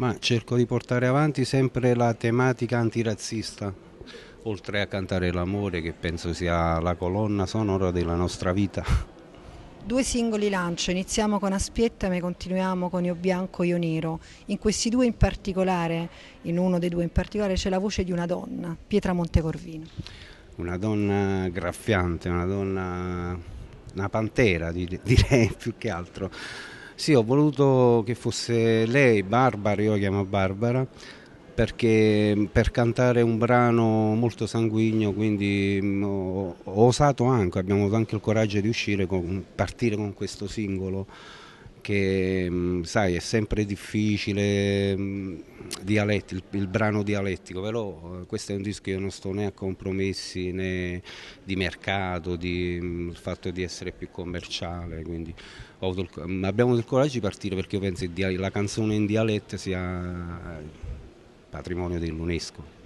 Ma cerco di portare avanti sempre la tematica antirazzista, oltre a cantare l'amore che penso sia la colonna sonora della nostra vita. Due singoli lancio, iniziamo con Aspietta ma continuiamo con Io Bianco, Io Nero. In questi due in particolare, in uno dei due in particolare, c'è la voce di una donna, Pietra Montecorvino. Una donna graffiante, una donna, una pantera direi più che altro sì, ho voluto che fosse lei, Barbara, io la chiamo Barbara, perché mm, per cantare un brano molto sanguigno, quindi mm, ho, ho osato anche, abbiamo avuto anche il coraggio di uscire, con, partire con questo singolo che mm, sai è sempre difficile mm, dialetti, il, il, brano dialettico, però eh, questo è un disco che io non sto né a compromessi né di mercato, di, mh, mm, il fatto di essere più commerciale, quindi il, abbiamo il coraggio di partire perché io penso che la canzone in dialetto sia eh, patrimonio dell'UNESCO.